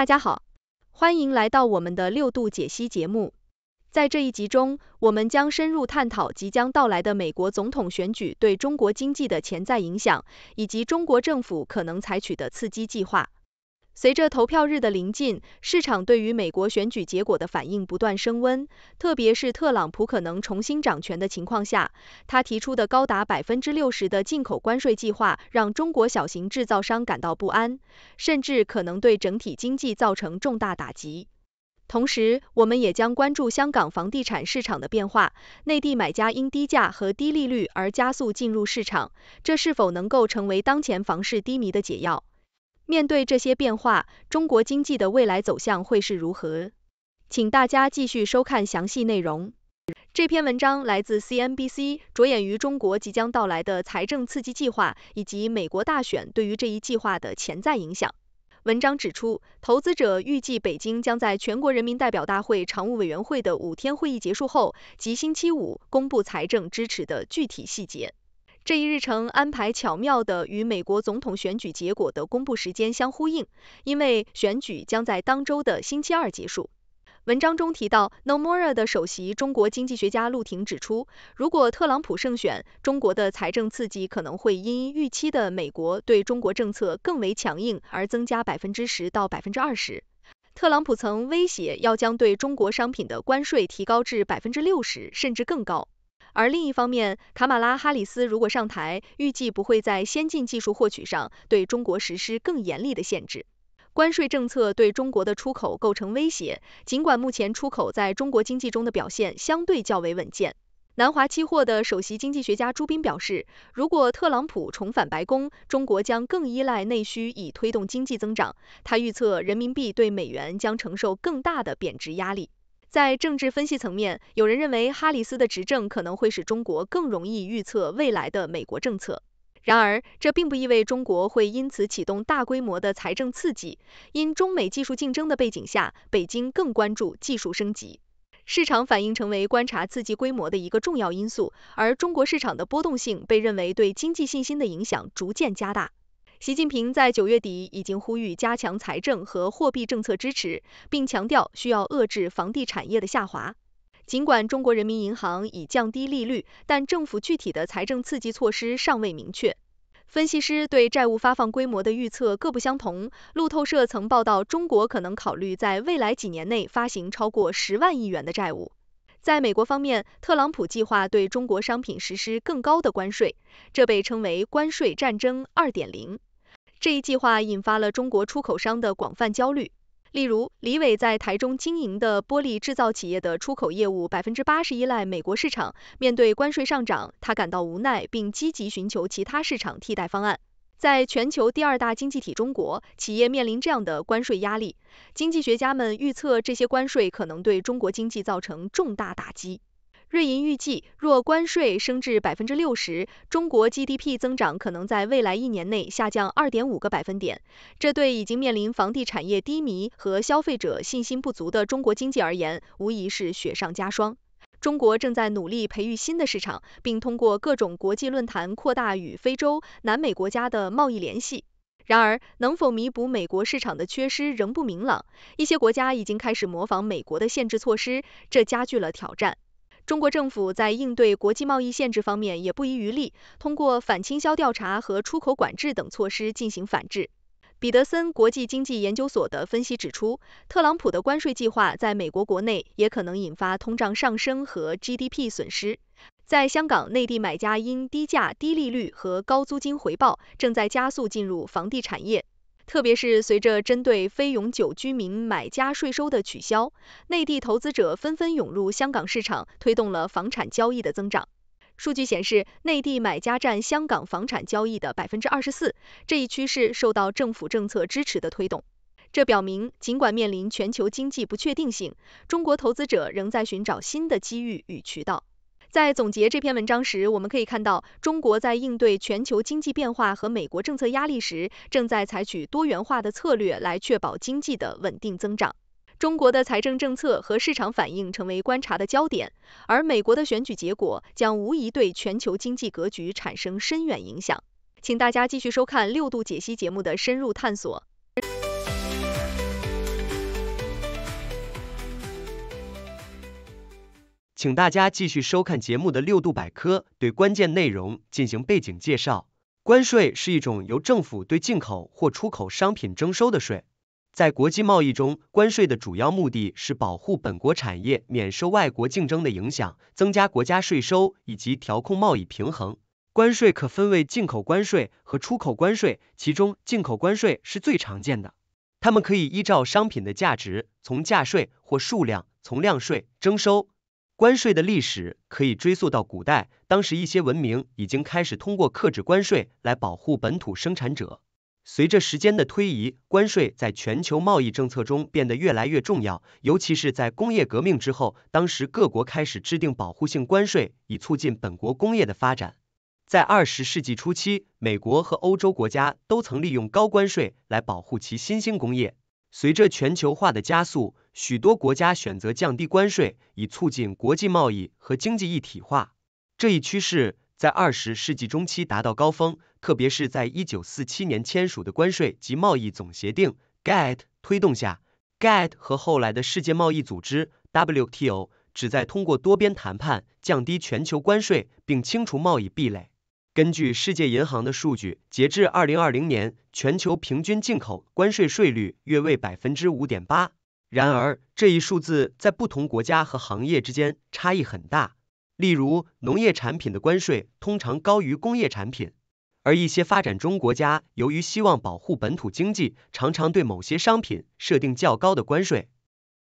大家好，欢迎来到我们的六度解析节目。在这一集中，我们将深入探讨即将到来的美国总统选举对中国经济的潜在影响，以及中国政府可能采取的刺激计划。随着投票日的临近，市场对于美国选举结果的反应不断升温。特别是特朗普可能重新掌权的情况下，他提出的高达百分之六十的进口关税计划，让中国小型制造商感到不安，甚至可能对整体经济造成重大打击。同时，我们也将关注香港房地产市场的变化，内地买家因低价和低利率而加速进入市场，这是否能够成为当前房市低迷的解药？面对这些变化，中国经济的未来走向会是如何？请大家继续收看详细内容。这篇文章来自 CNBC，着眼于中国即将到来的财政刺激计划以及美国大选对于这一计划的潜在影响。文章指出，投资者预计北京将在全国人民代表大会常务委员会的五天会议结束后，即星期五，公布财政支持的具体细节。这一日程安排巧妙地与美国总统选举结果的公布时间相呼应，因为选举将在当周的星期二结束。文章中提到，Nomura 的首席中国经济学家陆婷指出，如果特朗普胜选，中国的财政刺激可能会因预期的美国对中国政策更为强硬而增加百分之十到百分之二十。特朗普曾威胁要将对中国商品的关税提高至百分之六十，甚至更高。而另一方面，卡马拉·哈里斯如果上台，预计不会在先进技术获取上对中国实施更严厉的限制。关税政策对中国的出口构成威胁，尽管目前出口在中国经济中的表现相对较为稳健。南华期货的首席经济学家朱斌表示，如果特朗普重返白宫，中国将更依赖内需以推动经济增长。他预测，人民币对美元将承受更大的贬值压力。在政治分析层面，有人认为哈里斯的执政可能会使中国更容易预测未来的美国政策。然而，这并不意味中国会因此启动大规模的财政刺激。因中美技术竞争的背景下，北京更关注技术升级。市场反应成为观察刺激规模的一个重要因素，而中国市场的波动性被认为对经济信心的影响逐渐加大。习近平在九月底已经呼吁加强财政和货币政策支持，并强调需要遏制房地产业的下滑。尽管中国人民银行已降低利率，但政府具体的财政刺激措施尚未明确。分析师对债务发放规模的预测各不相同。路透社曾报道，中国可能考虑在未来几年内发行超过十万亿元的债务。在美国方面，特朗普计划对中国商品实施更高的关税，这被称为“关税战争 2.0”。这一计划引发了中国出口商的广泛焦虑。例如，李伟在台中经营的玻璃制造企业的出口业务百分之八十依赖美国市场。面对关税上涨，他感到无奈，并积极寻求其他市场替代方案。在全球第二大经济体中国，企业面临这样的关税压力，经济学家们预测这些关税可能对中国经济造成重大打击。瑞银预计，若关税升至百分之六十，中国 GDP 增长可能在未来一年内下降二点五个百分点。这对已经面临房地产业低迷和消费者信心不足的中国经济而言，无疑是雪上加霜。中国正在努力培育新的市场，并通过各种国际论坛扩大与非洲、南美国家的贸易联系。然而，能否弥补美国市场的缺失仍不明朗。一些国家已经开始模仿美国的限制措施，这加剧了挑战。中国政府在应对国际贸易限制方面也不遗余力，通过反倾销调查和出口管制等措施进行反制。彼得森国际经济研究所的分析指出，特朗普的关税计划在美国国内也可能引发通胀上升和 GDP 损失。在香港，内地买家因低价、低利率和高租金回报，正在加速进入房地产业。特别是随着针对非永久居民买家税收的取消，内地投资者纷纷涌入香港市场，推动了房产交易的增长。数据显示，内地买家占香港房产交易的百分之二十四，这一趋势受到政府政策支持的推动。这表明，尽管面临全球经济不确定性，中国投资者仍在寻找新的机遇与渠道。在总结这篇文章时，我们可以看到，中国在应对全球经济变化和美国政策压力时，正在采取多元化的策略来确保经济的稳定增长。中国的财政政策和市场反应成为观察的焦点，而美国的选举结果将无疑对全球经济格局产生深远影响。请大家继续收看六度解析节目的深入探索。请大家继续收看节目的六度百科，对关键内容进行背景介绍。关税是一种由政府对进口或出口商品征收的税，在国际贸易中，关税的主要目的是保护本国产业免受外国竞争的影响，增加国家税收以及调控贸易平衡。关税可分为进口关税和出口关税，其中进口关税是最常见的，它们可以依照商品的价值从价税或数量从量税征收。关税的历史可以追溯到古代，当时一些文明已经开始通过克制关税来保护本土生产者。随着时间的推移，关税在全球贸易政策中变得越来越重要，尤其是在工业革命之后，当时各国开始制定保护性关税以促进本国工业的发展。在二十世纪初期，美国和欧洲国家都曾利用高关税来保护其新兴工业。随着全球化的加速，许多国家选择降低关税，以促进国际贸易和经济一体化。这一趋势在二十世纪中期达到高峰，特别是在一九四七年签署的关税及贸易总协定 （GATT） 推动下。GATT 和后来的世界贸易组织 （WTO） 旨在通过多边谈判降低全球关税，并清除贸易壁垒。根据世界银行的数据，截至二零二零年，全球平均进口关税税率约为百分之五点八。然而，这一数字在不同国家和行业之间差异很大。例如，农业产品的关税通常高于工业产品，而一些发展中国家由于希望保护本土经济，常常对某些商品设定较高的关税。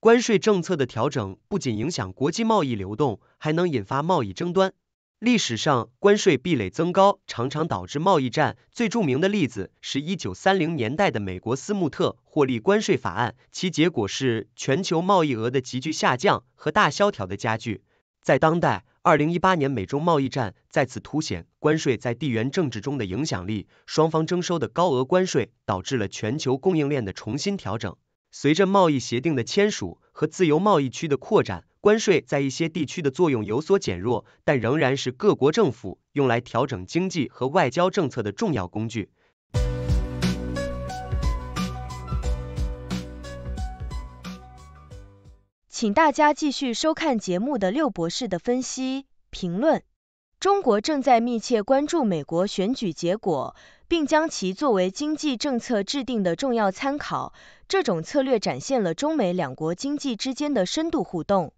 关税政策的调整不仅影响国际贸易流动，还能引发贸易争端。历史上，关税壁垒增高常常导致贸易战。最著名的例子是1930年代的美国斯穆特获利关税法案，其结果是全球贸易额的急剧下降和大萧条的加剧。在当代，2018年美中贸易战再次凸显关税在地缘政治中的影响力。双方征收的高额关税导致了全球供应链的重新调整。随着贸易协定的签署和自由贸易区的扩展。关税在一些地区的作用有所减弱，但仍然是各国政府用来调整经济和外交政策的重要工具。请大家继续收看节目的六博士的分析评论。中国正在密切关注美国选举结果，并将其作为经济政策制定的重要参考。这种策略展现了中美两国经济之间的深度互动。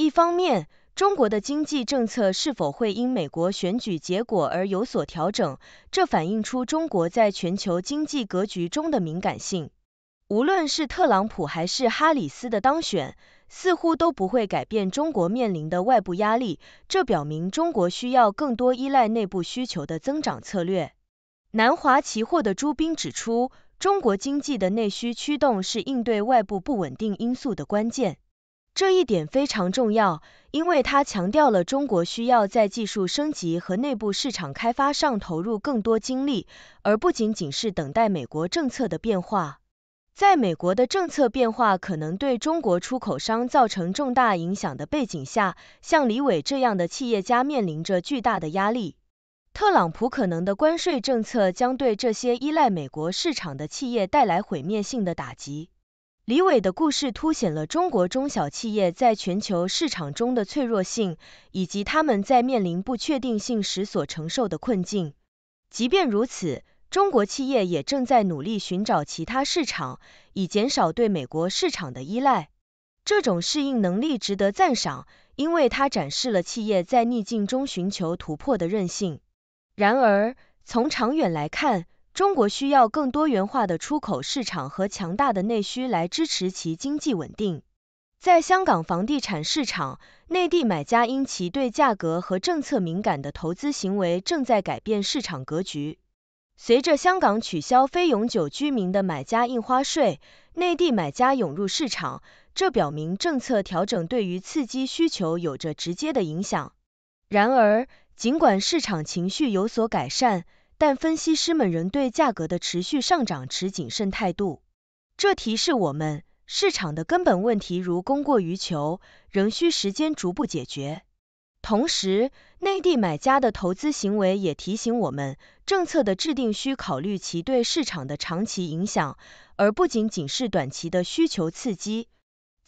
一方面，中国的经济政策是否会因美国选举结果而有所调整，这反映出中国在全球经济格局中的敏感性。无论是特朗普还是哈里斯的当选，似乎都不会改变中国面临的外部压力。这表明中国需要更多依赖内部需求的增长策略。南华期货的朱斌指出，中国经济的内需驱动是应对外部不稳定因素的关键。这一点非常重要，因为它强调了中国需要在技术升级和内部市场开发上投入更多精力，而不仅仅是等待美国政策的变化。在美国的政策变化可能对中国出口商造成重大影响的背景下，像李伟这样的企业家面临着巨大的压力。特朗普可能的关税政策将对这些依赖美国市场的企业带来毁灭性的打击。李伟的故事凸显了中国中小企业在全球市场中的脆弱性，以及他们在面临不确定性时所承受的困境。即便如此，中国企业也正在努力寻找其他市场，以减少对美国市场的依赖。这种适应能力值得赞赏，因为它展示了企业在逆境中寻求突破的韧性。然而，从长远来看，中国需要更多元化的出口市场和强大的内需来支持其经济稳定。在香港房地产市场，内地买家因其对价格和政策敏感的投资行为正在改变市场格局。随着香港取消非永久居民的买家印花税，内地买家涌入市场，这表明政策调整对于刺激需求有着直接的影响。然而，尽管市场情绪有所改善，但分析师们仍对价格的持续上涨持谨慎态度，这提示我们，市场的根本问题如供过于求，仍需时间逐步解决。同时，内地买家的投资行为也提醒我们，政策的制定需考虑其对市场的长期影响，而不仅仅是短期的需求刺激。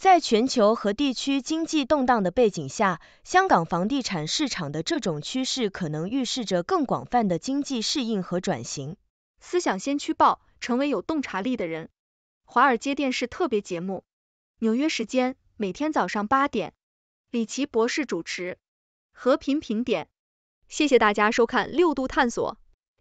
在全球和地区经济动荡的背景下，香港房地产市场的这种趋势可能预示着更广泛的经济适应和转型。思想先驱报，成为有洞察力的人。华尔街电视特别节目，纽约时间每天早上八点，李奇博士主持。和平评点，谢谢大家收看六度探索。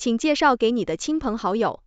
请介绍给你的亲朋好友。